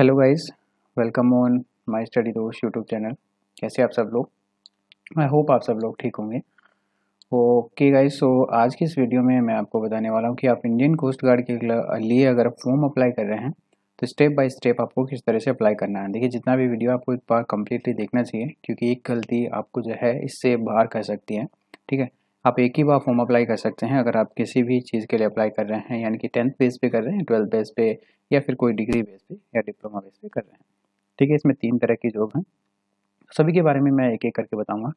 Hello guys welcome on my study दोस्त YouTube channel कैसे आप सब लोग आई होप आप सब लोग ठीक होंगे ओके गाइस सो आज की इस वीडियो में मैं आपको बताने वाला हूँ कि आप इंडियन कोस्ट गार्ड के लिए अगर आप फॉर्म अप्लाई कर रहे हैं तो स्टेप बाय स्टेप आपको किस तरह से अप्लाई करना है देखिए जितना भी वीडियो आपको एक बार कम्प्लीटली देखना चाहिए क्योंकि एक गलती आपको जो है इससे बाहर कर सकती है ठीक है आप एक ही बार फॉर्म अप्लाई कर सकते हैं अगर आप किसी भी चीज़ के लिए अप्लाई कर रहे हैं यानी कि टेंथ बेस पे कर रहे हैं ट्वेल्थ बेस पे या फिर कोई डिग्री बेस पे या डिप्लोमा बेस पे कर रहे हैं ठीक है इसमें तीन तरह की जॉब हैं सभी के बारे में मैं एक एक करके बताऊंगा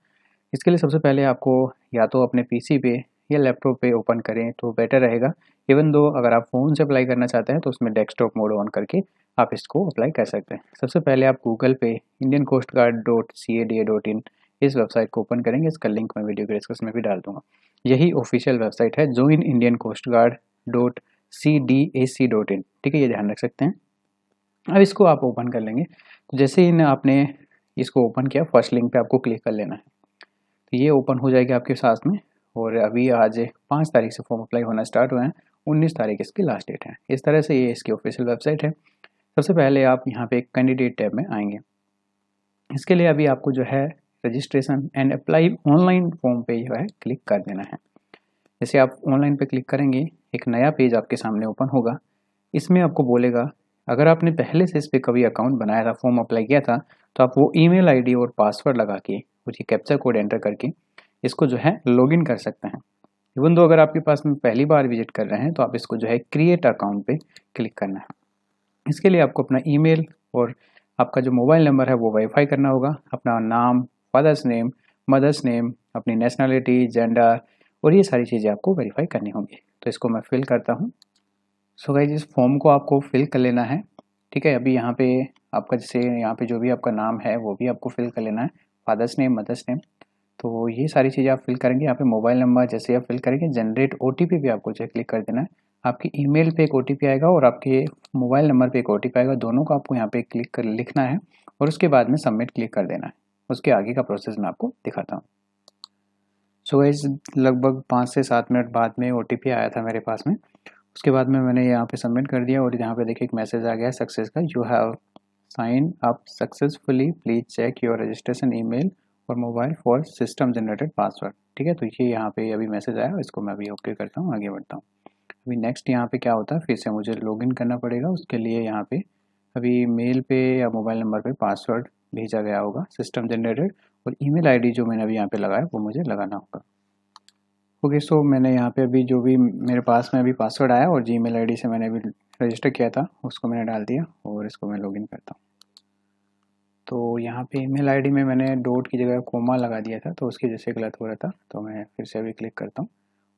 इसके लिए सबसे पहले आपको या तो अपने पीसी पे या लैपटॉप पे ओपन करें तो बेटर रहेगा इवन दो अगर आप फ़ोन से अप्लाई करना चाहते हैं तो उसमें डेस्कटॉप मोड ऑन करके आप इसको अप्लाई कर सकते हैं सबसे पहले आप गूगल पे Indian coast guard dot C A D A dot in इस वेबसाइट को ओपन करेंगे इसका लिंक मैं वीडियो के डिस्क्रिप्शन में भी डाल दूंगा यही ऑफिशियल वेबसाइट है join Indian coast guard dot C D A C dot in ठीक है ये ध्यान रख सकते हैं अब इसको आप ओपन कर लेंगे तो जैसे ही ना आपने इसको ओपन किया फर्स्ट लिंक पे आपको क्लिक कर लेना है तो ये ओपन हो जाएगी आपके साथ में और अभी आज पाँच तारीख से फॉर्म अप्लाई होना स्टार्ट हुआ है उन्नीस तारीख इसकी लास्ट डेट है इस तरह से ये इसकी ऑफिशियल वेबसाइट है सबसे पहले आप यहाँ पे कैंडिडेट टैब में आएंगे इसके लिए अभी आपको जो है registration and apply online form पे जो है क्लिक कर देना है जैसे आप ऑनलाइन पे क्लिक करेंगे एक नया पेज आपके सामने ओपन होगा इसमें आपको बोलेगा अगर आपने पहले से इस पर कभी अकाउंट बनाया था फॉर्म अप्लाई किया था तो आप वो ईमेल आईडी और पासवर्ड लगा के उसकी कैप्चर कोड एंटर करके इसको जो है लॉगिन कर सकते हैं इवन दो अगर आपके पास में पहली बार विजिट कर रहे हैं तो आप इसको जो है क्रिएट अकाउंट पे क्लिक करना है इसके लिए आपको अपना ईमेल और आपका जो मोबाइल नंबर है वो वेरीफाई करना होगा अपना नाम फादर्स नेम मदर्स नेम अपनी नेशनलिटी जेंडर और ये सारी चीज़ें आपको वेरीफाई करनी होंगी तो इसको मैं फिल करता हूँ सो गाइज इस फॉर्म को आपको फिल कर लेना है ठीक है अभी यहाँ पे आपका जैसे यहाँ पे जो भी आपका नाम है वो भी आपको फिल कर लेना है फादर्स नेम मदर्स नेम तो ये सारी चीज़ें आप फिल करेंगे यहाँ पे मोबाइल नंबर जैसे आप फिल करेंगे जनरेट ओ भी आपको जो क्लिक कर देना है आपकी ईमेल पे एक ओ आएगा और आपके मोबाइल नंबर पे एक ओ आएगा दोनों को आपको यहाँ पे क्लिक कर लिखना है और उसके बाद में सबमिट क्लिक कर देना है उसके आगे का प्रोसेस मैं आपको दिखाता हूँ सो so लगभग पाँच से सात मिनट बाद में ओ आया था मेरे पास में उसके बाद में मैंने यहाँ पे सबमिट कर दिया और यहाँ पे देखिए एक मैसेज आ गया सक्सेस का you have sign up successfully please check your registration email और mobile for system generated password ठीक है तो ये यहाँ पे अभी मैसेज आया इसको मैं अभी ओके करता हूँ आगे बढ़ता हूँ अभी नेक्स्ट यहाँ पे क्या होता है फिर से मुझे लॉगिन करना पड़ेगा उसके लिए यहाँ पे अभी मेल पे या मोबाइल नंबर पे पासवर्ड भेजा गया होगा सिस्टम जनरेटेड और ईमेल आईडी जो मैंने अभी यहाँ पे लगाया वो मुझे लगाना होगा ओके सो मैंने यहाँ पे अभी जो भी मेरे पास में अभी पासवर्ड आया और जी मेल से मैंने अभी रजिस्टर किया था उसको मैंने डाल दिया और इसको मैं लॉगिन करता हूँ तो यहाँ पे ईमेल आईडी में मैंने डॉट की जगह कोमा लगा दिया था तो उसकी जैसे गलत हो रहा था तो मैं फिर से अभी क्लिक करता हूँ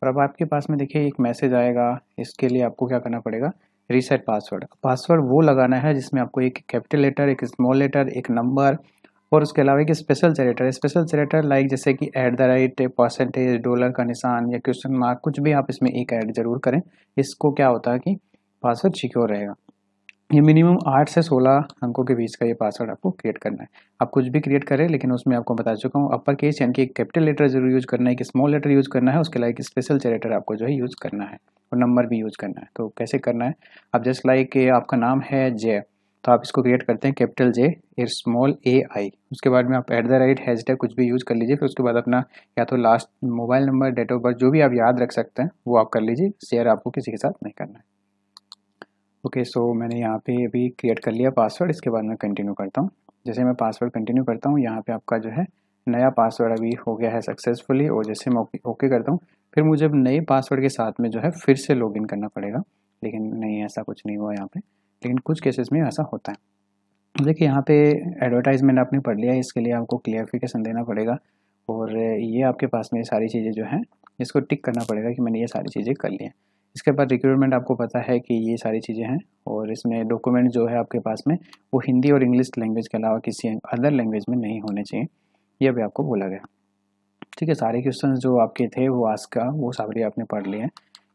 और अब आपके पास में देखिए एक मैसेज आएगा इसके लिए आपको क्या करना पड़ेगा रीसेट पासवर्ड पासवर्ड वो लगाना है जिसमें आपको एक कैपिटल लेटर एक स्मॉल लेटर एक नंबर और उसके अलावा एक special character special character like जैसे कि at the rate percentage dollar का निशान या क्वेश्चन मार्क कुछ भी आप इसमें एक ऐड जरूर करें इसको क्या होता है कि पासवर्ड सिक्योर रहेगा ये मिनिमम आठ से सोलह अंकों के बीच का ये पासवर्ड आपको क्रिएट करना है आप कुछ भी क्रिएट करें लेकिन उसमें आपको बता चुका हूँ अपर केस यानी कि एक कैपिटल लेटर जरूर यूज करना है एक स्मॉल लेटर यूज करना है उसके लाइक स्पेशल लेटर आपको जो है यूज करना है और नंबर भी यूज करना है तो कैसे करना है आप जस्ट लाइक आपका नाम है जय तो आप इसको क्रिएट करते हैं कैपिटल जे एर स्मॉल ए आई उसके बाद में आप at the rate hash tag कुछ भी यूज़ कर लीजिए फिर उसके बाद अपना या तो last mobile number date of birth जो भी आप याद रख सकते हैं वो आप कर लीजिए शेयर आपको किसी के साथ नहीं करना है ओके okay, सो so मैंने यहाँ पे अभी क्रिएट कर लिया पासवर्ड इसके बाद मैं कंटिन्यू करता हूँ जैसे मैं पासवर्ड कंटिन्यू करता हूँ यहाँ पे आपका जो है नया पासवर्ड अभी हो गया है सक्सेसफुली और जैसे मैं ओके, ओके करता हूँ फिर मुझे अब नए पासवर्ड के साथ में जो है फिर से लॉगिन करना पड़ेगा लेकिन नहीं ऐसा कुछ नहीं हुआ यहाँ पे लेकिन कुछ केसेस में ऐसा होता है देखिए यहाँ पे एडवर्टाइजमेंट आपने पढ़ लिया इसके लिए आपको क्लियरिफिकेशन देना पड़ेगा और ये आपके पास में सारी चीज़ें जो हैं इसको टिक करना पड़ेगा कि मैंने ये सारी चीज़ें कर ली हैं इसके बाद रिक्रूटमेंट आपको पता है कि ये सारी चीज़ें हैं और इसमें डॉक्यूमेंट जो है आपके पास में वो हिंदी और इंग्लिश लैंग्वेज के अलावा किसी अदर लैंग्वेज में नहीं होने चाहिए यह भी आपको बोला गया ठीक है सारे क्वेश्चन जो आपके थे वो आज का वो सारी आपने पढ़ लिए हैं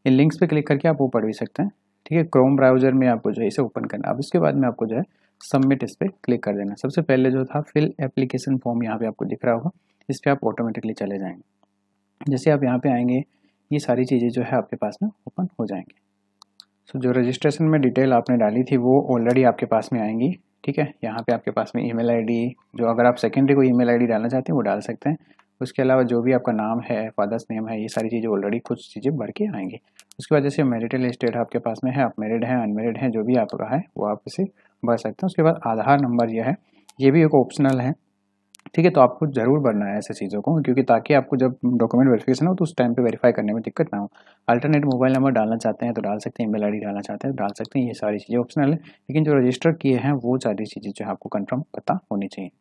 इन लिंक्स पे क्लिक करके आप वो पढ़ भी सकते हैं ठीक है क्रोम ब्राउजर में आपको जो है इसे ओपन करना अब इसके बाद में आपको जो है सबमिट इस पर क्लिक कर देना सबसे पहले जो था फिल एप्लीकेशन फॉर्म यहाँ पे आपको दिख रहा होगा इस पर आप ऑटोमेटिकली चले जाएंगे जैसे आप यहाँ पे आएंगे ये सारी चीज़ें जो है आपके पास में ओपन हो जाएंगी सो so, जो रजिस्ट्रेशन में डिटेल आपने डाली थी वो ऑलरेडी आपके पास में आएंगी ठीक है यहाँ पे आपके पास में ईमेल आईडी जो अगर आप सेकेंडरी को ईमेल आईडी डालना चाहते हैं वो डाल सकते हैं उसके अलावा जो भी आपका नाम है फादर्स नेम है ये सारी चीज़ें ऑलरेडी कुछ चीज़ें बढ़ के आएंगी उसके बाद जैसे मेरिटल स्टेट आपके पास में है आप मेरिड हैं अनमेरिड हैं जो भी आपका है वो आप इसे भर सकते हैं उसके बाद आधार नंबर यह है ये भी एक ऑप्शनल है ठीक है तो आपको ज़रूर बढ़ना है ऐसे चीज़ों को क्योंकि ताकि आपको जब डॉक्यूमेंट वेरिफिकेशन हो तो उस टाइम पे वेरीफाई करने में दिक्कत ना हो अल्टरनेट मोबाइल नंबर डालना चाहते हैं तो डाल सकते हैं ईमेल आईडी डालना चाहते हैं तो डाल सकते हैं ये सारी चीज़ें ऑप्शनल है लेकिन जो रजिस्टर किए हैं वो सारी चीज़ें जो है आपको कन्फर्म पता होनी चाहिए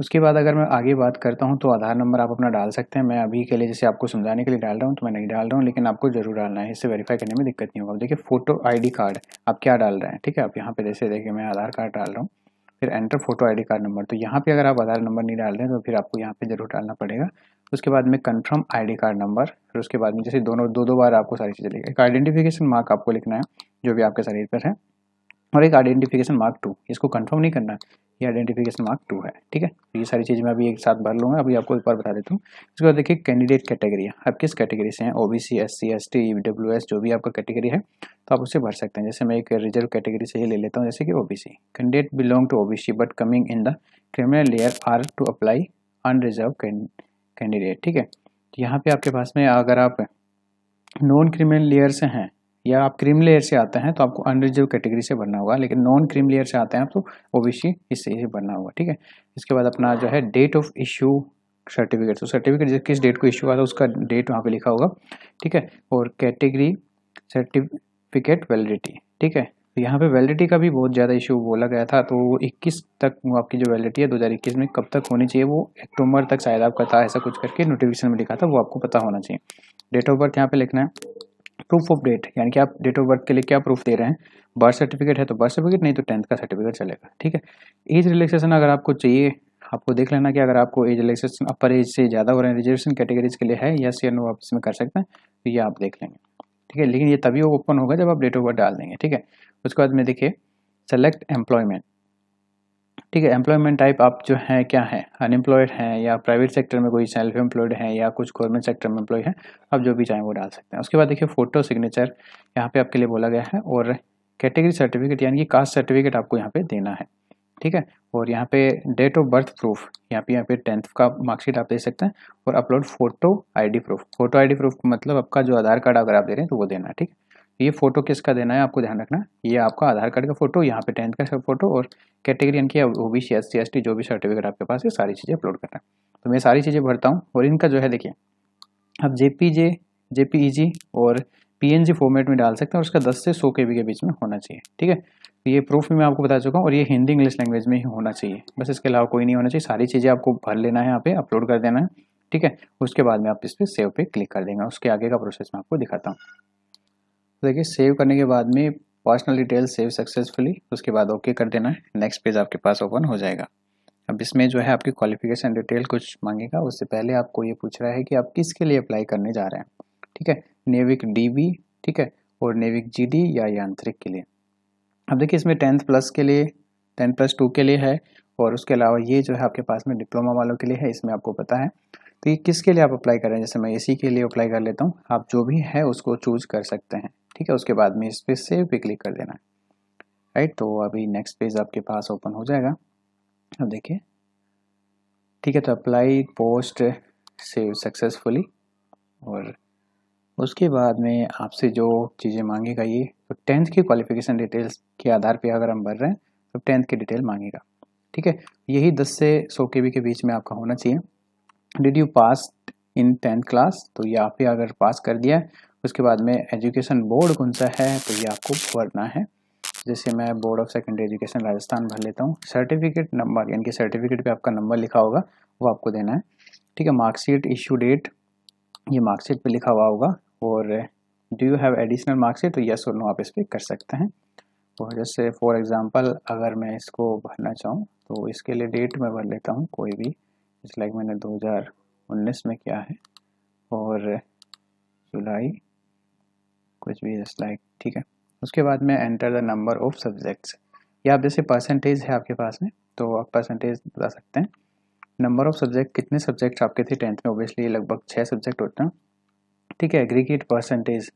उसके बाद अगर मैं आगे बात करता हूँ तो आधार नंबर आप अपना डाल सकते हैं मैं अभी के लिए जैसे आपको समझाने के लिए डाल रहा हूँ तो मैं नहीं डाल रहा हूँ लेकिन आपको जरूर डालना है इससे वेरीफाई करने में दिक्कत नहीं होगा देखिए फोटो आईडी कार्ड आप क्या डाल रहे हैं ठीक है आप यहाँ पे जैसे देखिए मैं आधार कार्ड डाल रहा हूँ फिर enter photo I card number तो यहाँ पे अगर आप आधार नंबर नहीं डाल रहे हैं तो फिर आपको यहाँ पे जरूर डालना पड़ेगा उसके बाद में कन्फर्म आई कार्ड नंबर फिर उसके बाद में जैसे दोनों दो दो बार आपको सारी चीज़ें लिखी एक आइडेंटिफिकेशन मार्क आपको लिखना है जो भी आपके शरीर पर है और एक आइडेंटिफिकेशन मार्क टू इसको कंफर्म नहीं करना है ये आइडेंटिफिकेशन मार्क टू है ठीक है तो ये सारी चीज़ मैं अभी एक साथ भर लूँगा अभी आपको एक बार बता देता हूँ इसके बाद देखिए कैंडिडेट कैटेगरी है आप किस कैटेगरी से हैं OBC, SC, ST, S C S T S जो भी आपका कैटेगरी है तो आप उसे भर सकते हैं जैसे मैं एक रिजर्व कैटेगरी से ही ले लेता हूँ जैसे कि O candidate belong to O B C but coming in the criminal layer are to apply unreserve candidate ठीक है तो यहाँ पे आपके पास में अगर आप नॉन क्रिमिनल लेयर से हैं या आप क्रीम लेयर से आते हैं तो आपको अनरिजर्व कैटेगरी से भरना होगा लेकिन नॉन क्रीम लेयर से आते हैं आप तो ओबीसी इससे ही भरना होगा ठीक है इसके बाद अपना जो है डेट ऑफ इशू सर्टिफिकेट तो सर्टिफिकेट किस डेट को इशू हुआ था उसका डेट वहाँ पे लिखा होगा ठीक है और कैटेगरी सर्टिफिकेट वैलिडिटी ठीक है तो यहाँ पे वैलिडिटी का भी बहुत ज़्यादा इशू बोला गया था तो 21 तक वो आपकी जो वैलिडिटी है 2021 में कब तक होनी चाहिए वो अक्टूबर तक शायद आपका था ऐसा कुछ करके नोटिफिकेशन में लिखा था वो आपको पता होना चाहिए डेट ऑफ बर्थ यहाँ पे लिखना है प्रूफ ऑफ डेट यानी कि आप डेट ऑफ बर्थ के लिए क्या प्रूफ दे रहे हैं बर्थ सर्टिफिकेट है तो बर्थ सर्टिफिकेट नहीं तो टेंथ का सर्टिफिकेट चलेगा ठीक है एज रिलेक्सेशन अगर आपको चाहिए आपको देख लेना कि अगर आपको एज रिलेक्सेशन अपर एज से ज़्यादा हो रहे हैं रिजर्वेशन कैटेगरीज के लिए है या सी नो आप इसमें कर सकते हैं तो ये आप देख लेंगे ठीक है लेकिन ये तभी ओपन होगा जब आप डेट ऑफ बर्थ डाल देंगे ठीक है उसके बाद में देखिए सेलेक्ट एम्प्लॉयमेंट ठीक है एम्प्लॉयमेंट टाइप आप जो हैं क्या है अनएम्प्लॉयड हैं या प्राइवेट सेक्टर में कोई सेल्फ एम्प्लॉयड है या कुछ गवर्नमेंट सेक्टर में एम्प्लॉय है आप जो भी चाहें वो डाल सकते हैं उसके बाद देखिए फोटो सिग्नेचर यहाँ पे आपके लिए बोला गया है और कैटेगरी सर्टिफिकेट यानी कि कास्ट सर्टिफिकेट आपको यहाँ पे देना है ठीक है और यहाँ पे डेट ऑफ बर्थ प्रूफ यहाँ पे यहाँ पे टेंथ का मार्कशीट आप दे सकते हैं और upload photo ID proof photo ID proof मतलब आपका जो आधार कार्ड अगर आप दे रहे हैं तो वो देना है ठीक है ये फोटो किसका देना है आपको ध्यान रखना ये आपका आधार कार्ड का फोटो यहाँ पे टेंथ का फोटो और कैटेगरी यानी कि O B C S C S T जो भी सर्टिफिकेट आपके पास है सारी चीज़ें अपलोड करना है तो मैं सारी चीज़ें भरता हूँ और इनका जो है देखिए आप जे पी जे जे पी ई जी और पी एन जी फॉर्मेट में डाल सकते हैं और उसका दस से सौ के बी के बीच में होना चाहिए ठीक है तो ये प्रूफ में मैं आपको बता चुका हूँ और ये हिंदी इंग्लिश लैंग्वेज में ही होना चाहिए बस इसके अलावा कोई नहीं होना चाहिए सारी चीज़ें आपको भर लेना है यहाँ पे अपलोड कर देना है ठीक है उसके बाद में आप इस पर सेव पे क्लिक कर देंगे उसके आगे का प्रोसेस मैं आपको दिखाता हूँ तो देखिए सेव करने के बाद में पर्सनल डिटेल सेव सक्सेसफुली उसके बाद ओके कर देना है नेक्स्ट पेज आपके पास ओपन हो जाएगा अब इसमें जो है आपकी क्वालिफिकेशन डिटेल कुछ मांगेगा उससे पहले आपको ये पूछ रहा है कि आप किसके लिए अप्लाई करने जा रहे हैं ठीक है नेविक डी ठीक है और नेविक जी या यांत्रिक के लिए अब देखिए इसमें टेंथ प्लस के लिए टेन प्लस टू के लिए है और उसके अलावा ये जो है आपके पास में डिप्लोमा वालों के लिए है इसमें आपको पता है तो ये किसके लिए आप अप्लाई कर रहे हैं जैसे मैं इसी के लिए अप्लाई कर लेता हूँ आप जो भी है उसको चूज कर सकते हैं ठीक है उसके बाद में इस पर सेव पे क्लिक कर देना है राइट तो अभी नेक्स्ट पेज आपके पास ओपन हो जाएगा अब देखिए ठीक है तो अप्लाई पोस्ट सेव सक्सेसफुली और उसके बाद में आपसे जो चीज़ें मांगेगा ये तो टेंथ की क्वालिफिकेशन डिटेल्स के आधार पे अगर हम भर रहे हैं तो टेंथ की डिटेल मांगेगा ठीक है यही 10 से 100 के के बीच में आपका होना चाहिए did you pass in tenth class तो ये आप ही अगर पास कर दिया उसके बाद में एजुकेशन बोर्ड कौन सा है तो ये आपको भरना है जैसे मैं board of secondary education Rajasthan भर लेता हूँ सर्टिफिकेट नंबर यानी कि सर्टिफिकेट पे आपका नंबर लिखा होगा वो आपको देना है ठीक है मार्कशीट इश्यू डेट ये मार्कशीट पे लिखा हुआ होगा और do you have additional marksheet तो यस और नो आप इस पर कर सकते हैं और जैसे फॉर एग्ज़ाम्पल अगर मैं इसको भरना चाहूँ तो इसके लिए डेट में भर लेता हूँ कोई भी जैसे लाइक मैंने दो में किया है और जुलाई कुछ भी जस्ट लाइक ठीक है उसके बाद में enter the number of subjects या आप जैसे परसेंटेज है आपके पास में तो आप परसेंटेज बता सकते हैं नंबर ऑफ सब्जेक्ट कितने सब्जेक्ट आपके थे टेंथ में ओबियसली लगभग छः सब्जेक्ट होते हैं ठीक है एग्रीगेट परसेंटेज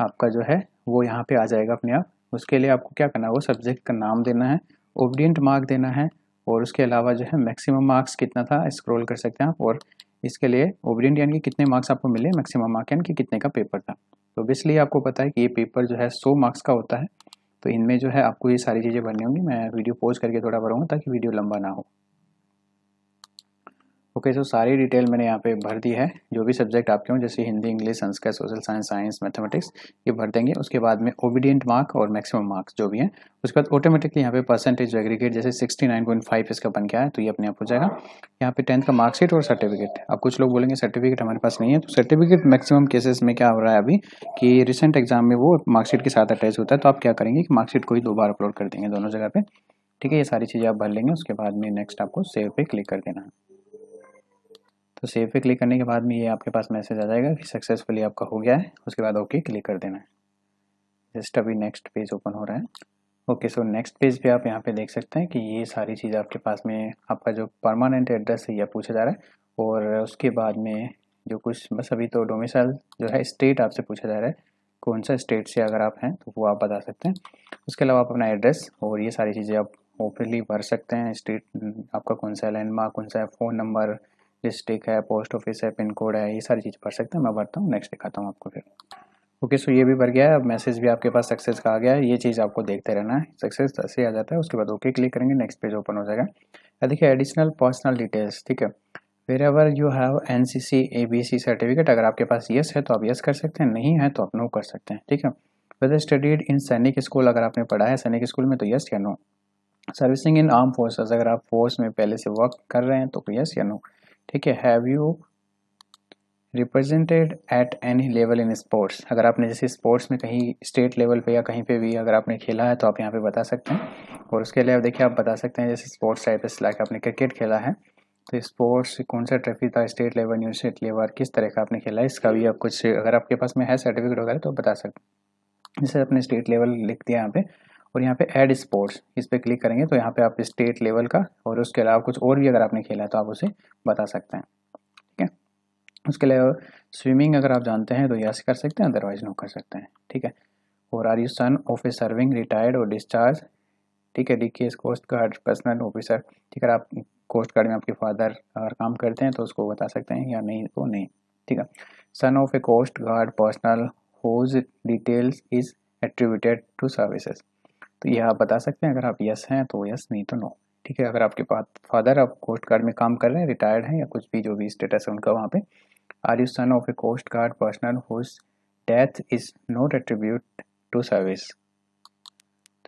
आपका जो है वो यहाँ पे आ जाएगा अपने आप उसके लिए आपको क्या करना है वो सब्जेक्ट का नाम देना है ओबडियंट मार्क देना है और उसके अलावा जो है मैक्सिमम मार्क्स कितना था स्क्रॉल कर सकते हैं आप और इसके लिए ओबडियंट यानी कि कितने मार्क्स आपको मिले मैक्सिमम मार्क यानी कि कितने का पेपर था तो ऑब्वियसली आपको पता है कि ये पेपर जो है सौ मार्क्स का होता है तो इनमें जो है आपको ये सारी चीज़ें भरनी होंगी मैं वीडियो पॉज करके थोड़ा भरूँगा ताकि वीडियो लंबा ना हो ओके सो सारी डिटेल मैंने यहाँ पे भर दी है जो भी सब्जेक्ट आपके हों जैसे Hindi English Sanskrit social science science mathematics ये भर देंगे उसके बाद में ओबीडियंट मार्क और मैक्सिमम मार्क्स जो भी हैं उसके बाद ऑटोमेटिकली यहाँ पे परसेंटेज एग्रीगेट जैसे 69.5 इसका बन गया है तो ये अपने आप हो जाएगा यहाँ पे टेंथ का मार्क्शीट और सर्टिफिकेट अब कुछ लोग बोलेंगे सर्टिफिकेट हमारे पास नहीं है तो सर्टिफिकेट मैक्सिमम केसेस में क्या हो रहा है अभी कि रिसेंट एग्जाम में वो मार्कशीट के साथ अटैच होता है तो आप क्या करेंगे कि मार्कशीट को ही दो बार अपलोड कर देंगे दोनों जगह पर ठीक है ये सारी चीज़ें आप भर लेंगे उसके बाद में नेक्स्ट आपको सेव पे क्लिक कर देना है तो सेव पे क्लिक करने के बाद में ये आपके पास मैसेज आ जाएगा कि सक्सेसफुली आपका हो गया है उसके बाद ओके क्लिक कर देना है जस्ट अभी नेक्स्ट पेज ओपन हो रहा है ओके सो नेक्स्ट पेज पे आप यहाँ पे देख सकते हैं कि ये सारी चीज़ आपके पास में आपका जो परमानेंट एड्रेस है यह पूछा जा रहा है और उसके बाद में जो कुछ बस अभी तो डोमिसाइल जो है स्टेट आपसे पूछा जा रहा है कौन सा स्टेट से अगर आप हैं तो वो आप बता सकते हैं उसके अलावा आप अपना एड्रेस और ये सारी चीज़ें आप ओपनली भर सकते हैं स्टेट आपका कौन सा लैंडमार्क कौन सा फ़ोन नंबर टिक है पोस्ट ऑफिस है पिन कोड है ये सारी चीज़ पढ़ सकते हैं मैं भरता हूँ नेक्स्ट दिखाता हूँ आपको फिर ओके सो ये भी भर गया है अब मैसेज भी आपके पास सक्सेस का आ गया है ये चीज़ आपको देखते रहना है सक्सेस तो ऐसे आ जाता है उसके बाद ओके क्लिक करेंगे नेक्स्ट पेज ओपन हो जाएगा या देखिए एडिशनल पर्सनल डिटेल्स ठीक है wherever you have an C C A B C certificate अगर आपके पास येस है तो आप येस कर सकते हैं नहीं है तो आप नो कर सकते हैं ठीक है वेदर स्टडीड इन सैनिक स्कूल अगर आपने पढ़ा है सैनिक स्कूल में तो येस या no servicing in arm forces अगर आप फोर्स में पहले से वर्क कर रहे हैं तो येस या नो ठीक है have you represented at any level in sports अगर आपने जैसे स्पोर्ट्स में कहीं स्टेट लेवल पे या कहीं पे भी अगर आपने खेला है तो आप यहाँ पे बता सकते हैं और उसके लिए आप देखिए आप बता सकते हैं जैसे स्पोर्ट्स टाइप से लाइक आपने क्रिकेट खेला है तो स्पोर्ट्स कौन सा ट्रॉफी था state level university state level किस तरह का आपने खेला है इसका भी आप कुछ अगर आपके पास में है सर्टिफिकेट वगैरह तो बता सकते हैं जैसे आपने स्टेट लेवल लिख दिया यहाँ पे और यहाँ पे ऐड स्पोर्ट्स इस पर क्लिक करेंगे तो यहाँ पे आप स्टेट लेवल का और उसके अलावा कुछ और भी अगर आपने खेला है तो आप उसे बता सकते हैं ठीक है उसके अलावा स्विमिंग अगर आप जानते हैं तो यहाँ कर सकते हैं अदरवाइज नो कर सकते हैं ठीक है और are you son of a serving retired और डिस्चार्ज ठीक है the coast guard personnel officer ठीक है आप कोस्ट गार्ड में आपके फादर अगर काम करते हैं तो उसको बता सकते हैं या नहीं तो नहीं ठीक है son of a coast guard personnel whose details is attributed to services तो यह आप बता सकते हैं अगर आप यस हैं तो यस नहीं तो नो ठीक है अगर आपके पास फादर आप कोस्ट गार्ड में काम कर रहे हैं रिटायर्ड हैं या कुछ भी जो भी स्टेटस है उनका वहाँ पे are you son of a coast guard personnel whose death is not attribute to service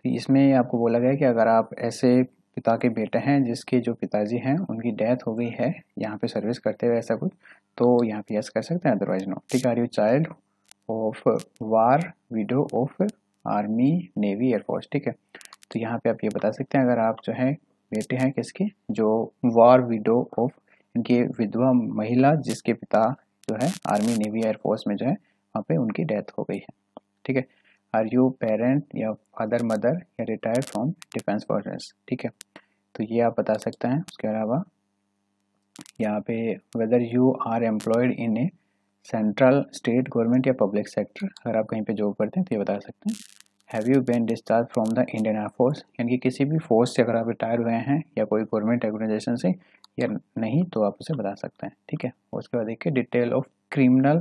तो इसमें आपको बोला गया कि अगर आप ऐसे पिता के बेटे हैं जिसके जो पिताजी हैं उनकी डेथ हो गई है यहाँ पे सर्विस करते हुए ऐसा कुछ तो यहाँ पे यस कर सकते हैं अदरवाइज नो ठीक है are you child of war widow of army navy air force ठीक है तो यहाँ पे आप ये बता सकते हैं अगर आप जो है बेटे हैं किसके जो वॉर विडो ऑफ इनके विधवा महिला जिसके पिता जो है आर्मी नेवी एयरफोर्स में जो है वहाँ पे उनकी डेथ हो गई है ठीक है आर यू पेरेंट या फादर मदर या रिटायर फ्रॉम डिफेंस फोर्सेस ठीक है तो ये आप बता सकते हैं उसके अलावा यहाँ पे whether you are employed in a central state government या पब्लिक सेक्टर अगर आप कहीं पे जॉब करते हैं तो ये बता सकते हैं have you been discharged from the Indian arm force यानी कि किसी भी फोर्स से अगर आप रिटायर हुए हैं या कोई गवर्नमेंट ऑर्गेनाइजेशन से या नहीं तो आप उसे बता सकते हैं ठीक है उसके बाद देखिए detail of criminal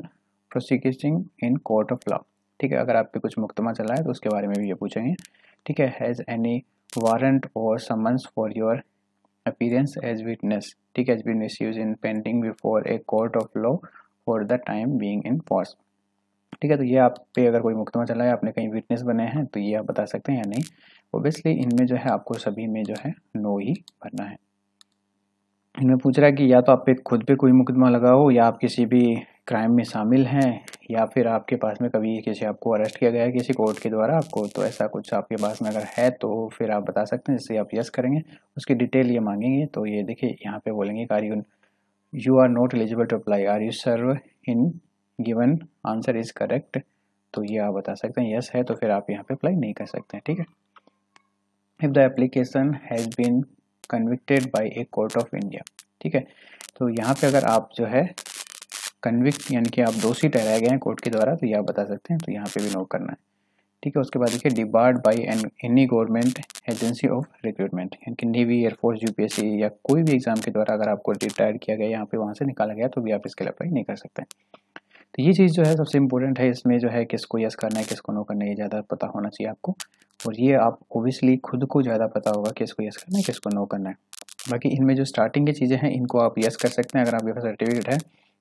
prosecuting in court of law ठीक है अगर आप पे कुछ मुकदमा चला है तो उसके बारे में भी ये पूछेंगे ठीक है हैज़ एनी वारंट और summons for your appearance as witness ठीक है has been misuse in pending before a court of law for the time being in force ठीक है तो ये आप पे अगर कोई मुकदमा चला है आपने कहीं विटनेस बने हैं तो ये आप बता सकते हैं या नहीं ओबियसली इनमें जो है आपको सभी में जो है नो ही भरना है इनमें पूछ रहा है कि या तो आप पे खुद पे कोई मुकदमा लगा हो या आप किसी भी क्राइम में शामिल हैं या फिर आपके पास में कभी किसी आपको अरेस्ट किया गया है किसी कोर्ट के द्वारा आपको तो ऐसा कुछ आपके पास में अगर है तो फिर आप बता सकते हैं जैसे आप यस करेंगे उसकी डिटेल ये मांगेंगे तो ये देखिए यहाँ पे बोलेंगे कार्यून you are not eligible to apply are you serve in given answer is correct तो ये आप बता सकते हैं यस है तो फिर आप यहाँ पे अप्लाई नहीं कर सकते हैं ठीक है if the application has been convicted by a court of India ठीक है तो यहाँ पे अगर आप जो है कन्विक्ट यानी कि आप दोषी ठहराए गए हैं कोर्ट के द्वारा तो ये आप बता सकते हैं तो यहाँ पे भी नो करना है ठीक है उसके बाद देखिए debarred by an any government agency of recruitment यानी कि नेवी एयरफोर्स यूपीएससी या कोई भी एग्ज़ाम के द्वारा अगर आपको रिटायर किया गया यहाँ पे वहाँ से निकाला गया तो भी आप इसके लिए अप्लाई नहीं कर सकते तो ये चीज़ जो है सबसे इंपॉर्टेंट है इसमें जो है किसको यस करना है किसको नो करना है ये ज़्यादा पता होना चाहिए आपको और ये आप ओबियसली खुद को ज़्यादा पता होगा किसको यस करना है किसको नो करना है बाकी इनमें जो स्टार्टिंग की चीज़ें हैं इनको आप यस कर सकते हैं अगर आपके पास सर्टिफिकेट है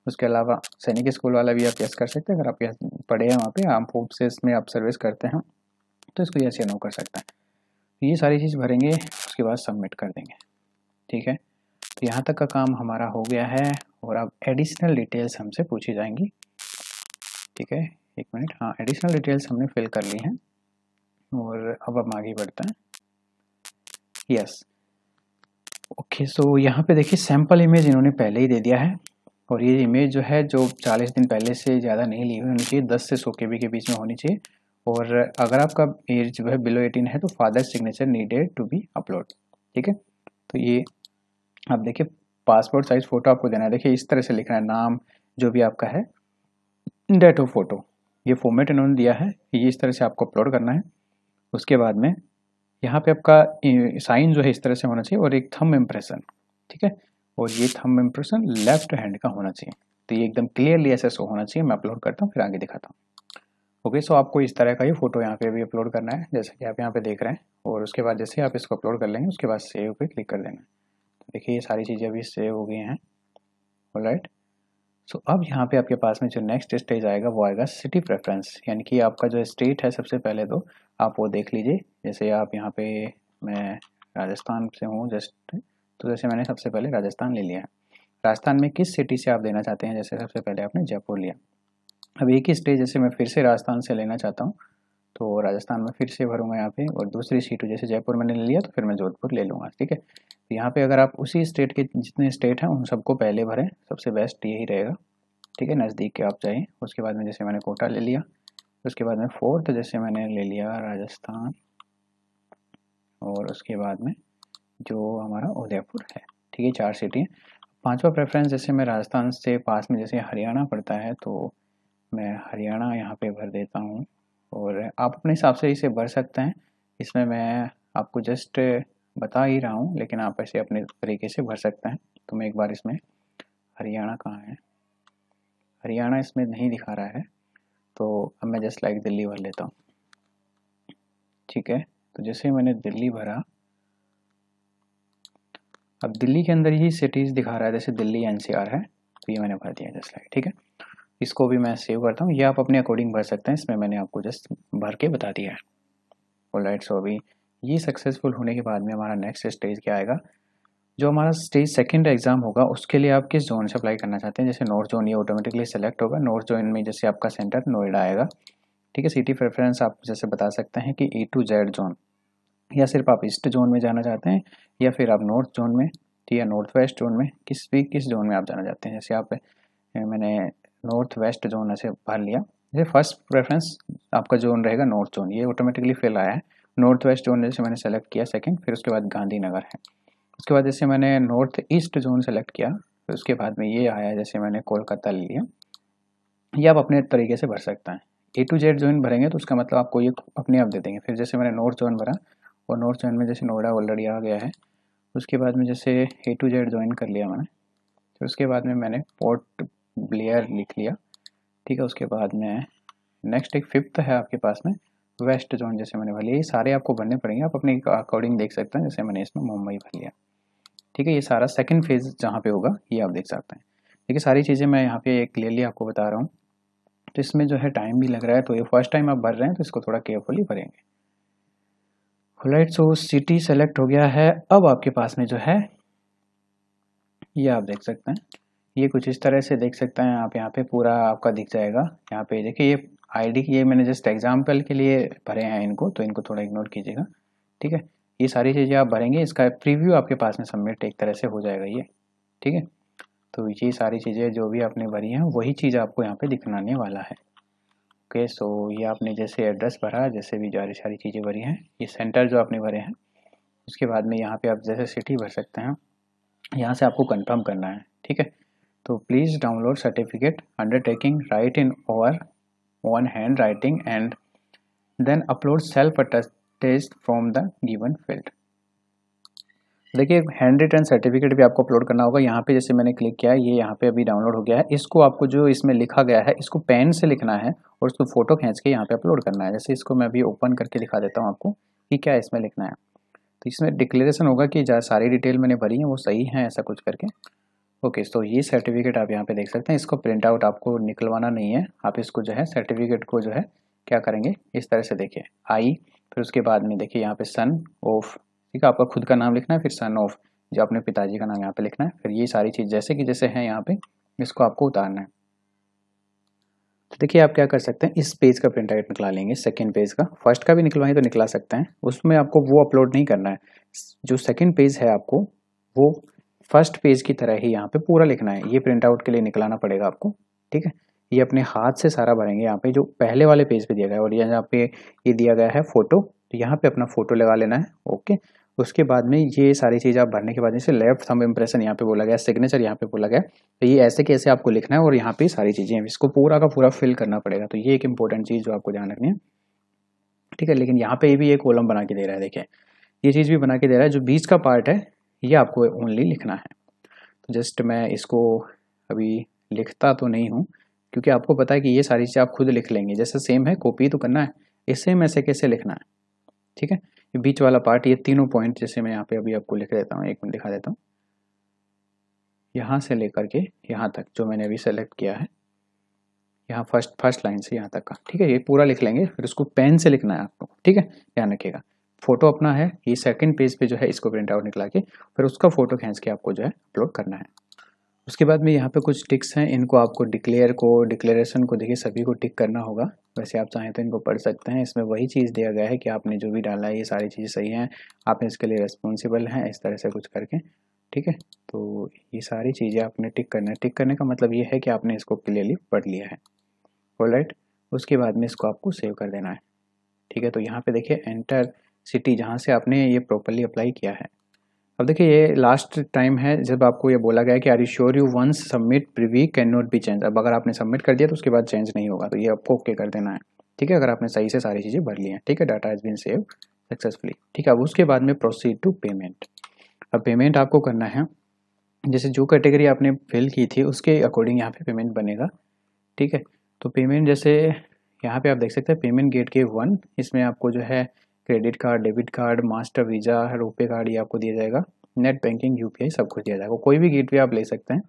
उसके अलावा सैनिक स्कूल वाला भी आप यस कर सकते हैं अगर आप यस पढ़े हैं वहाँ पे आर्म फोर्सेस में आप सर्विस करते हैं तो इसको यस या नो कर सकते हैं तो ये सारी चीज़ भरेंगे उसके बाद सबमिट कर देंगे ठीक है तो यहाँ तक का काम हमारा हो गया है और अब एडिशनल डिटेल्स हमसे पूछी जाएंगी ठीक है एक मिनट हाँ एडिशनल डिटेल्स हमने फिल कर ली हैं और अब हम आगे बढ़ते हैं यस ओके सो यहाँ पे देखिए सैम्पल इमेज इन्होंने पहले ही दे दिया है और ये इमेज जो है जो 40 दिन पहले से ज़्यादा नहीं ली हुई होनी चाहिए 10 से 100 के के बीच में होनी चाहिए और अगर आपका एज जो है बिलो 18 है तो father signature needed to be upload ठीक है तो ये आप देखिए पासपोर्ट साइज फ़ोटो आपको देना है देखिए इस तरह से लिखना है नाम जो भी आपका है डेट ऑफ फोटो ये फॉर्मेट इन्होंने दिया है ये इस तरह से आपको अपलोड करना है उसके बाद में यहाँ पे आपका साइन जो है इस तरह से होना चाहिए और एक थम इम्प्रेशन ठीक है और ये थम इम्प्रेशन लेफ्ट हैंड का होना चाहिए तो ये एकदम क्लियरली ऐसे शो होना चाहिए मैं अपलोड करता हूँ फिर आगे दिखाता हूँ ओके सो आपको इस तरह का ही फोटो यहाँ पे अभी अपलोड करना है जैसे कि आप यहाँ पे देख रहे हैं और उसके बाद जैसे आप इसको अपलोड कर लेंगे उसके बाद सेव पे क्लिक कर देना तो देखिए ये सारी चीज़ें अभी सेव हो गई हैं राइट सो अब यहाँ पे आपके पास में जो नेक्स्ट स्टेज आएगा वो आएगा सिटी प्रेफरेंस यानी कि आपका जो स्टेट है सबसे पहले तो आप वो देख लीजिए जैसे आप यहाँ पे मैं राजस्थान से हूँ जस्ट तो जैसे मैंने सबसे पहले राजस्थान ले लिया राजस्थान में किस सिटी से आप देना चाहते हैं जैसे सबसे पहले आपने जयपुर लिया अब एक ही स्टेज जैसे मैं फिर से राजस्थान से लेना चाहता हूँ तो राजस्थान में फिर से भरूंगा यहाँ पे और दूसरी सीट जैसे जयपुर मैंने ले लिया तो फिर मैं जोधपुर ले लूँगा ठीक है तो यहाँ पे अगर आप उसी स्टेट के जितने स्टेट हैं उन सबको पहले भरें सबसे बेस्ट यही रहेगा ठीक है नज़दीक के आप जाइए उसके बाद में जैसे मैंने कोटा ले लिया उसके बाद में फोर्थ जैसे मैंने ले लिया राजस्थान और उसके बाद में जो हमारा उदयपुर है ठीक है चार सिटी पांचवा प्रेफरेंस जैसे मैं राजस्थान से पास में जैसे हरियाणा पड़ता है तो मैं हरियाणा यहाँ पे भर देता हूँ और आप अपने हिसाब से इसे भर सकते हैं इसमें मैं आपको जस्ट बता ही रहा हूँ लेकिन आप ऐसे अपने तरीके से भर सकते हैं तो मैं एक बार इसमें हरियाणा कहाँ है हरियाणा इसमें नहीं दिखा रहा है तो अब मैं जस्ट लाइक दिल्ली भर लेता हूँ ठीक है तो जैसे मैंने दिल्ली भरा अब दिल्ली के अंदर ही सिटीज़ दिखा रहा है जैसे दिल्ली एनसीआर है तो ये मैंने भर दिया जस्ट लाइक ठीक है इसको भी मैं सेव करता हूँ ये आप अपने अकॉर्डिंग भर सकते हैं इसमें मैंने आपको जस्ट भर के बता दिया है और राइट सो अभी ये सक्सेसफुल होने के बाद में हमारा नेक्स्ट स्टेज क्या आएगा जो हमारा स्टेज सेकंड एग्ज़ाम होगा उसके लिए आप किस जोन से अप्लाई करना चाहते हैं जैसे नॉर्थ जोन ये ऑटोमेटिकली सेलेक्ट होगा नॉर्थ जोन में जैसे आपका सेंटर नोएडा आएगा ठीक है सिटी प्रेफरेंस आप जैसे बता सकते हैं कि ए टू जेड जोन या सिर्फ आप ईस्ट जोन में जाना चाहते हैं या फिर आप नॉर्थ जोन में या नॉर्थ वेस्ट जोन में किस भी किस जोन में आप जाना चाहते हैं जैसे आप मैंने नॉर्थ वेस्ट जोन ऐसे भर लिया जैसे फर्स्ट प्रेफरेंस आपका जोन रहेगा नॉर्थ जोन ये ऑटोमेटिकली फिल आया है नॉर्थ वेस्ट जोन जैसे मैंने सेलेक्ट किया सेकेंड फिर उसके बाद गांधीनगर है उसके बाद जैसे मैंने नॉर्थ ईस्ट जोन सेलेक्ट किया फिर उसके बाद में ये आया जैसे मैंने कोलकाता ले लिया ये आप अपने तरीके से भर सकते हैं ए टू जेड जोन भरेंगे तो उसका मतलब आपको ये अपने आप दे देंगे फिर जैसे मैंने नॉर्थ जोन भरा और नॉर्थ जोइन में जैसे नोएडा ऑलरेडी आ गया है उसके बाद में जैसे ए टू जेड ज्वाइन कर लिया मैंने तो उसके बाद में मैंने पोर्ट ब्लेयर लिख लिया ठीक है उसके बाद में नेक्स्ट एक फिफ्थ है आपके पास में वेस्ट जोन जैसे मैंने भर लिया ये सारे आपको भरने पड़ेंगे आप अपने अकॉर्डिंग देख सकते हैं जैसे मैंने इसमें मुंबई भर लिया ठीक है ये सारा सेकेंड फेज जहाँ पे होगा ये आप देख सकते हैं देखिए सारी चीज़ें मैं यहाँ पे क्लियरली आपको बता रहा हूँ तो इसमें जो है टाइम भी लग रहा है तो ये फर्स्ट टाइम आप भर रहे हैं तो इसको थोड़ा केयरफुली भरेंगे राइट सो सिटी सेलेक्ट हो गया है अब आपके पास में जो है ये आप देख सकते हैं ये कुछ इस तरह से देख सकते हैं आप यहाँ पे पूरा आपका दिख जाएगा यहाँ पे देखिए ये आईडी ये मैंने जस्ट एग्जाम्पल के लिए भरे हैं इनको तो इनको थोड़ा इग्नोर कीजिएगा ठीक है ये सारी चीज़ें आप भरेंगे इसका प्रीव्यू आपके पास में सबमिट एक तरह से हो जाएगा ये ठीक है तो ये सारी चीज़ें जो भी आपने भरी हैं वही चीज़ आपको यहाँ पे दिखनाने वाला है ओके सो ये आपने जैसे एड्रेस भरा जैसे भी जारी सारी चीज़ें भरी हैं ये सेंटर जो आपने भरे हैं उसके बाद में यहाँ पे आप जैसे सिटी भर सकते हैं यहाँ से आपको कंफर्म करना है ठीक है तो please download certificate undertaking write in over one hand writing and then upload self attest from the given field देखिए हैंड रिटर्न सर्टिफिकेट भी आपको अपलोड करना होगा यहाँ पे जैसे मैंने क्लिक किया है ये यहाँ पे अभी डाउनलोड हो गया है इसको आपको जो इसमें लिखा गया है इसको पेन से लिखना है और उसको फोटो खींच के यहाँ पे अपलोड करना है जैसे इसको मैं अभी ओपन करके दिखा देता हूँ आपको कि क्या इसमें लिखना है तो इसमें डिक्लेरेशन होगा कि जहाँ सारी डिटेल मैंने भरी है वो सही है ऐसा कुछ करके ओके तो ये सर्टिफिकेट आप यहाँ पे देख सकते हैं इसको प्रिंट आउट आपको निकलवाना नहीं है आप इसको जो है सर्टिफिकेट को जो है क्या करेंगे इस तरह से देखिए आई फिर उसके बाद में देखिए यहाँ पे सन ऑफ ठीक है आपका खुद का नाम लिखना है फिर सन ऑफ जो अपने पिताजी का नाम यहाँ पे लिखना है फिर ये सारी चीज़ जैसे कि जैसे है यहाँ पे इसको आपको उतारना है तो देखिए आप क्या कर सकते हैं इस पेज का प्रिंट आउट निकला लेंगे सेकेंड पेज का फर्स्ट का भी निकलवाएं तो निकला सकते हैं उसमें आपको वो अपलोड नहीं करना है जो सेकेंड पेज है आपको वो फर्स्ट पेज की तरह ही यहाँ पे पूरा लिखना है ये प्रिंट आउट के लिए निकलाना पड़ेगा आपको ठीक है ये अपने हाथ से सारा भरेंगे यहाँ पे जो पहले वाले पेज पे दिया गया है और यहाँ पे ये दिया गया है फोटो तो यहाँ पे अपना फोटो लगा लेना है ओके उसके बाद में ये सारी चीज़ आप भरने के बाद जैसे लेफ्ट थंब इम्प्रेशन यहाँ पे बोला गया सिग्नेचर यहाँ पे बोला गया तो ये ऐसे कैसे आपको लिखना है और यहाँ पे सारी चीज़ें इसको पूरा का पूरा फिल करना पड़ेगा तो ये एक इंपॉर्टेंट चीज़ जो आपको ध्यान रखनी है ठीक है लेकिन यहाँ पे भी ये कॉलम बना के दे रहा है देखिए ये चीज़ भी बना के दे रहा है जो बीच का पार्ट है ये आपको ओनली लिखना है तो जस्ट मैं इसको अभी लिखता तो नहीं हूँ क्योंकि आपको पता है कि ये सारी चीज आप खुद लिख लेंगे जैसे सेम है कॉपी तो करना है इसे में ऐसे कैसे लिखना है ठीक है ये बीच वाला पार्ट ये तीनों पॉइंट जैसे मैं यहाँ पे अभी आपको लिख देता हूँ एक मिनट दिखा देता हूँ यहाँ से लेकर के यहाँ तक जो मैंने अभी सेलेक्ट किया है यहाँ फर्स्ट फर्स्ट लाइन से यहाँ तक का ठीक है ये पूरा लिख लेंगे फिर उसको पेन से लिखना है आपको ठीक है ध्यान रखिएगा फोटो अपना है ये सेकंड पेज पे जो है इसको प्रिंट आउट निकला के फिर उसका फोटो खींच के आपको जो है अपलोड करना है उसके बाद में यहाँ पे कुछ टिक्स हैं इनको आपको डिक्लेयर को डिक्लेरेशन को देखिए सभी को टिक करना होगा वैसे आप चाहें तो इनको पढ़ सकते हैं इसमें वही चीज़ दिया गया है कि आपने जो भी डाला है ये सारी चीज़ें सही हैं आप इसके लिए रेस्पॉन्सिबल हैं इस तरह से कुछ करके ठीक है तो ये सारी चीज़ें आपने टिक करना है टिक करने का मतलब ये है कि आपने इसको क्लियरली पढ़ लिया है right? उसके बाद में इसको आपको सेव कर देना है ठीक है तो यहाँ पर देखिए एंटर सिटी जहाँ से आपने ये प्रॉपरली अप्लाई किया है अब देखिए ये लास्ट टाइम है जब आपको ये बोला गया कि are you sure you once submit preview can not be change अब अगर आपने सबमिट कर दिया तो उसके बाद चेंज नहीं होगा तो ये आपको ओके कर देना है ठीक है अगर आपने सही से सारी चीज़ें भर ली हैं ठीक है data is been save successfully ठीक है अब उसके बाद में प्रोसीड टू पेमेंट अब पेमेंट आपको करना है जैसे जो कैटेगरी आपने फिल की थी उसके अकॉर्डिंग यहाँ पे पेमेंट बनेगा ठीक है तो पेमेंट जैसे यहाँ पे आप देख सकते हैं पेमेंट गेट के वन इसमें आपको जो है credit card debit card master visa RuPay card ये आपको दिया जाएगा नेट बैंकिंग यू सब कुछ दिया जाएगा कोई भी गेट आप ले सकते हैं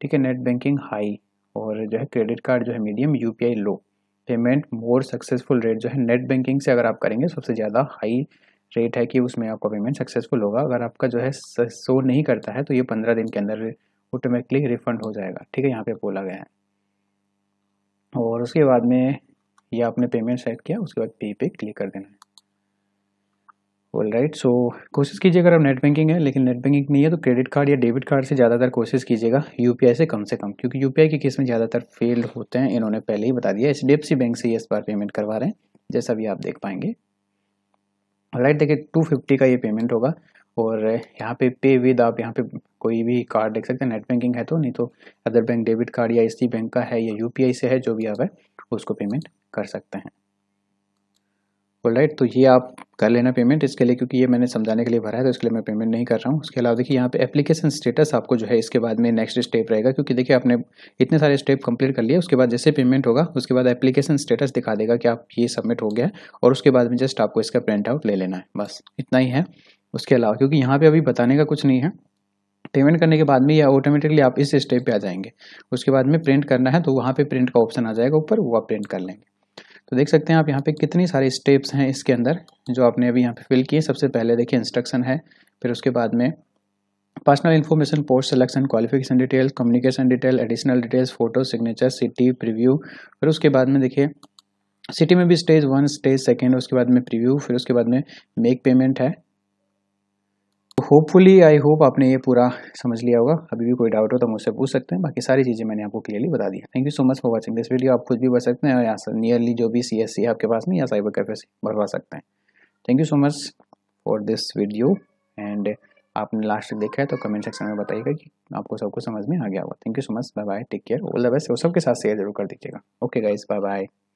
ठीक है नेट बैंकिंग हाई और जो है क्रेडिट कार्ड जो है medium you low payment more successful rate जो है नेट बैंकिंग से अगर आप करेंगे सबसे ज़्यादा हाई रेट है कि उसमें आपका पेमेंट सक्सेसफुल होगा अगर आपका जो है शो नहीं करता है तो ये पंद्रह दिन के अंदर ऑटोमेटिकली रिफंड हो जाएगा ठीक है यहाँ पे बोला गया है और उसके बाद में ये आपने पेमेंट सेट किया उसके बाद पे पे क्लिक कर देना है ऑल राइट सो कोशिश कीजिए अगर आप नेट बैंकिंग है लेकिन नेट बैंकिंग नहीं है तो क्रेडिट कार्ड या डेबिट कार्ड से ज़्यादातर कोशिश कीजिएगा यूपीआई से कम से कम क्योंकि यूपीआई के केस में ज़्यादातर फेल होते हैं इन्होंने पहले ही बता दिया एच बैंक से इस बार पेमेंट करवा रहे हैं जैसा भी आप देख पाएंगे राइट देखिए टू फिफ्टी का ये पेमेंट होगा और यहाँ पे पे विद आप यहाँ पे कोई भी कार्ड देख सकते हैं नेट बैंकिंग है तो नहीं तो अदर बैंक डेबिट कार्ड या इसी बैंक का है या यूपीआई से है जो भी आप है उसको पेमेंट कर सकते हैं राइट तो ये आप कर लेना पेमेंट इसके लिए क्योंकि ये मैंने समझाने के लिए भरा है तो इसके लिए मैं पेमेंट नहीं कर रहा हूँ उसके अलावा देखिए यहाँ पे एप्लीकेशन स्टेटस आपको जो है इसके बाद में नेक्स्ट स्टेप रहेगा क्योंकि देखिए आपने इतने सारे स्टेप कंप्लीट कर लिए उसके बाद जैसे पेमेंट होगा उसके बाद एप्लीकेशन स्टेटस दिखा देगा कि आप ये सबमिट हो गया और उसके बाद में जस्ट आपको इसका प्रिंट आउट ले लेना है बस इतना ही है उसके अलावा क्योंकि यहाँ पर अभी बताने का कुछ नहीं है पेमेंट करने के बाद में या ऑटोमेटिकली आप इस स्टेप पर आ जाएंगे उसके बाद में प्रिंट करना है तो वहाँ पर प्रिंट का ऑप्शन आ जाएगा ऊपर वो आप प्रिंट कर लेंगे तो देख सकते हैं आप यहाँ पे कितनी सारी स्टेप्स हैं इसके अंदर जो आपने अभी यहाँ पे फिल किए सबसे पहले देखिए इंस्ट्रक्शन है फिर उसके बाद में personal information post selection qualification details communication detail additional details photo signature city preview फिर उसके बाद में देखिए सिटी में भी स्टेज वन स्टेज सेकेंड उसके बाद में प्रीव्यू फिर उसके बाद में मेक पेमेंट है होपफुली आई होप आपने ये पूरा समझ लिया होगा अभी भी कोई डाउट हो तो मुझसे पूछ सकते हैं बाकी सारी चीज़ें मैंने आपको क्लियरली बता दी thank you so much for watching this video आप खुद भी बच सकते हैं या नियरली जो भी सी एस सी आपके पास में या साइबर कैफे से भरवा सकते हैं thank you so much for this video and आपने लास्ट तक देखा है तो कमेंट सेक्शन में बताइएगा कि आपको सबको समझ में आ गया होगा thank you so much bye bye take care all the best वो सबके साथ शेयर जरूर कर दीजिएगा ओके गाइज बाय बाय